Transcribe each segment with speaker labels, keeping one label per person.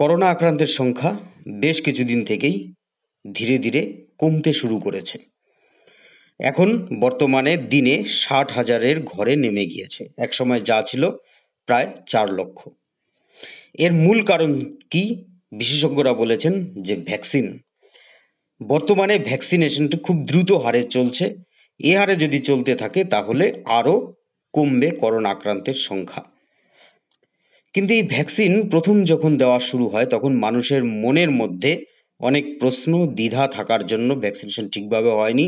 Speaker 1: corona আক্রান্তের সংখ্যা বেশ কিছুদিন থেকেই ধীরে ধীরে কমতে শুরু করেছে এখন বর্তমানে দিনে ষাট হাজারের ঘরে নেমে গিয়েছে একসময় যা ছিল প্রায় চার লক্ষ এর মূল কারণ কি বিশেষজ্ঞরা বলেছেন যে ভ্যাকসিন বর্তমানে ভ্যাকসিনেশনটা খুব দ্রুত হারে চলছে এ হারে যদি চলতে থাকে তাহলে আরও কমবে করোনা আক্রান্তের সংখ্যা কিন্তু এই ভ্যাকসিন প্রথম যখন দেওয়া শুরু হয় তখন মানুষের মনের মধ্যে অনেক প্রশ্ন দ্বিধা থাকার জন্য ভ্যাকসিনেশন ঠিকভাবে হয়নি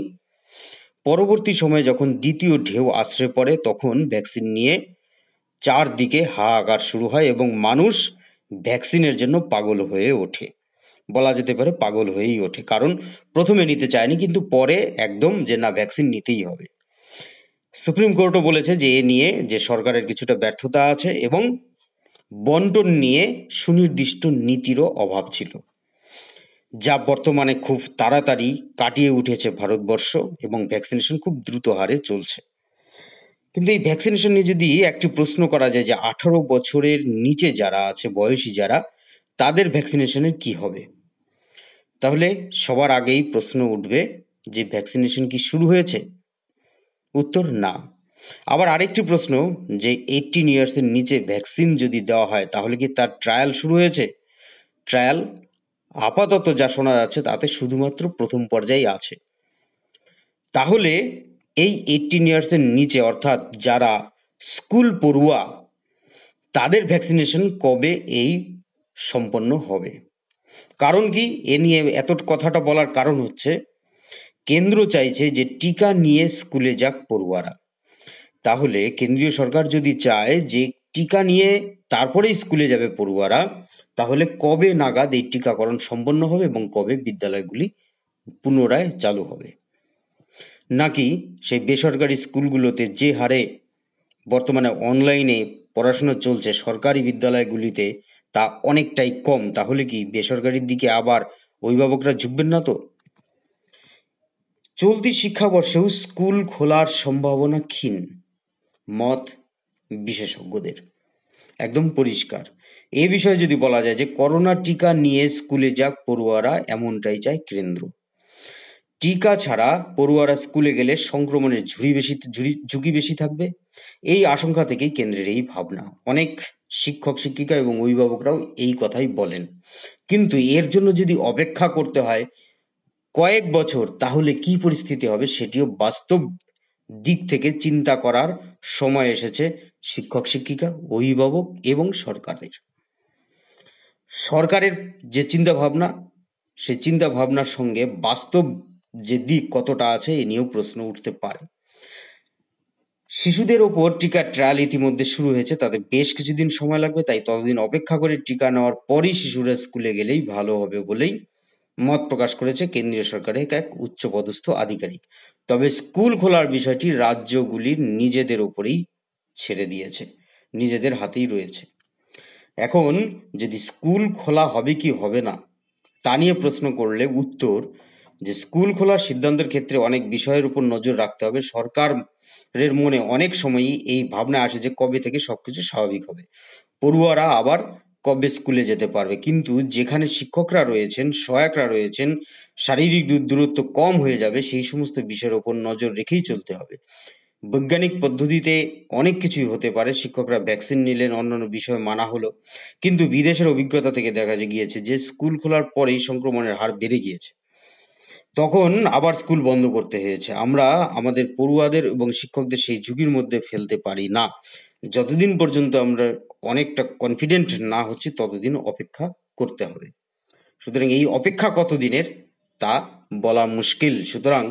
Speaker 1: পরবর্তী সময়ে যখন দ্বিতীয় ঢেউ আশ্রয় পড়ে তখন ভ্যাকসিন নিয়ে চারদিকে হাহাকার শুরু হয় এবং মানুষ ভ্যাকসিনের জন্য পাগল হয়ে ওঠে বলা যেতে পারে পাগল হয়েই ওঠে কারণ প্রথমে নিতে চায়নি কিন্তু পরে একদম যে না ভ্যাকসিন নিতেই হবে সুপ্রিম কোর্টও বলেছে যে এ নিয়ে যে সরকারের কিছুটা ব্যর্থতা আছে এবং বন্টন নিয়ে সুনির্দিষ্ট নীতিরও অভাব ছিল যা বর্তমানে খুব তাড়াতাড়ি কাটিয়ে উঠেছে ভারতবর্ষ এবং ভ্যাকসিনেশন খুব দ্রুত হারে চলছে কিন্তু এই ভ্যাকসিনেশন নিয়ে যদি একটি প্রশ্ন করা যায় যে আঠারো বছরের নিচে যারা আছে বয়সী যারা তাদের ভ্যাকসিনেশনের কি হবে তাহলে সবার আগেই প্রশ্ন উঠবে যে ভ্যাকসিনেশন কি শুরু হয়েছে উত্তর না আবার আরেকটি প্রশ্ন যে এইটিন ইয়ার্সের নিচে ভ্যাকসিন যদি দেওয়া হয় তাহলে কি তার ট্রায়াল শুরু হয়েছে ট্রায়াল আপাতত যা শোনা যাচ্ছে তাতে শুধুমাত্র প্রথম পর্যায়ে আছে তাহলে এই এইটিন ইয়ার্সের নিচে অর্থাৎ যারা স্কুল পড়ুয়া তাদের ভ্যাকসিনেশন কবে এই সম্পন্ন হবে কারণ কি এ নিয়ে এত কথাটা বলার কারণ হচ্ছে কেন্দ্র চাইছে যে টিকা নিয়ে স্কুলে যাক পড়ুয়ারা তাহলে কেন্দ্রীয় সরকার যদি চায় যে টিকা নিয়ে তারপরে স্কুলে যাবে পড়ুয়ারা তাহলে কবে নাগাদ এই টিকাকরণ সম্পন্ন হবে এবং কবে বিদ্যালয়গুলি পুনরায় চালু হবে নাকি সেই বেসরকারি স্কুলগুলোতে যে হারে বর্তমানে অনলাইনে পড়াশোনা চলছে সরকারি বিদ্যালয়গুলিতে তা অনেকটাই কম তাহলে কি বেসরকারির দিকে আবার অভিভাবকরা ঝুঁকবেন না তো চলতি শিক্ষাবর্ষেও স্কুল খোলার সম্ভাবনা ক্ষীণ মত বিশেষজ্ঞদের একদম পরিষ্কার এ বিষয়ে যদি বলা যায় যে করোনা টিকা নিয়ে স্কুলে যাক পড়ুয়ারা এমনটাই চায় কেন্দ্র টিকা ছাড়া পড়ুয়ারা স্কুলে গেলে সংক্রমণের ঝুঁকি বেশি ঝুঁকি বেশি থাকবে এই আশঙ্কা থেকেই কেন্দ্রের এই ভাবনা অনেক শিক্ষক শিক্ষিকা এবং অভিভাবকরাও এই কথাই বলেন কিন্তু এর জন্য যদি অপেক্ষা করতে হয় কয়েক বছর তাহলে কি পরিস্থিতি হবে সেটিও বাস্তব দিক থেকে চিন্তা করার সময় এসেছে শিক্ষক শিক্ষিকা অভিভাবক এবং সরকারের সরকারের যে চিন্তা ভাবনা সে চিন্তা ভাবনার সঙ্গে বাস্তব যে দিক কতটা আছে এ নিয়েও প্রশ্ন উঠতে পারে শিশুদের ওপর টিকার ট্রায়াল ইতিমধ্যে শুরু হয়েছে তাদের বেশ কিছুদিন সময় লাগবে তাই ততদিন অপেক্ষা করে টিকা নেওয়ার পরই শিশুরা স্কুলে গেলেই ভালো হবে বলেই মত প্রকাশ করেছে কেন্দ্রীয় সরকারের এক উচ্চপদস্থ আধিকারিক তবে স্কুল খোলার বিষয়টি রাজ্যগুলির নিজেদের ওপরেই ছেড়ে দিয়েছে নিজেদের হাতেই রয়েছে এখন যদি স্কুল খোলা হবে কি হবে না তা নিয়ে প্রশ্ন করলে উত্তর যে স্কুল খোলার সিদ্ধান্তের ক্ষেত্রে অনেক বিষয়ের উপর নজর রাখতে হবে সরকারের মনে অনেক সময়ই এই ভাবনা আসে যে কবে থেকে সবকিছু স্বাভাবিক হবে পড়ুয়ারা আবার কবে স্কুলে যেতে পারবে কিন্তু যেখানে শিক্ষকরা রয়েছেন সহায়করা রয়েছেন শারীরিক দূরত্ব কম হয়ে যাবে সেই সমস্ত বিষয়ের ওপর নজর রেখেই চলতে হবে বৈজ্ঞানিক পদ্ধতিতে অনেক কিছুই হতে পারে শিক্ষকরা ভ্যাকসিন নিলেন অন্যান্য বিষয় মানা হলো কিন্তু বিদেশের অভিজ্ঞতা থেকে দেখা গিয়েছে যে স্কুল খোলার পরেই সংক্রমণের হার বেড়ে গিয়েছে তখন আবার স্কুল বন্ধ করতে হয়েছে আমরা আমাদের পড়ুয়াদের এবং শিক্ষকদের সেই ঝুঁকির মধ্যে ফেলতে পারি না যতদিন পর্যন্ত আমরা অনেকটা কনফিডেন্ট না হচ্ছে ততদিন অপেক্ষা করতে হবে সুতরাং এই অপেক্ষা কতদিনের তা বলা মুশকিল সুতরাং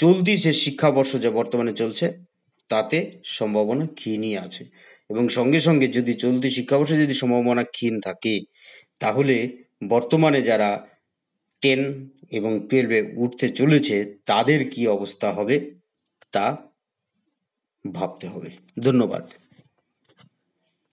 Speaker 1: চলতি যে শিক্ষাবর্ষ যা বর্তমানে চলছে তাতে সম্ভাবনা ক্ষীণই আছে এবং সঙ্গে সঙ্গে যদি চলতি শিক্ষাবর্ষে যদি সম্ভাবনা ক্ষীণ থাকে তাহলে বর্তমানে যারা টেন এবং টুয়েলভে উঠতে চলেছে তাদের কি অবস্থা হবে তা ভাবতে হবে ধন্যবাদ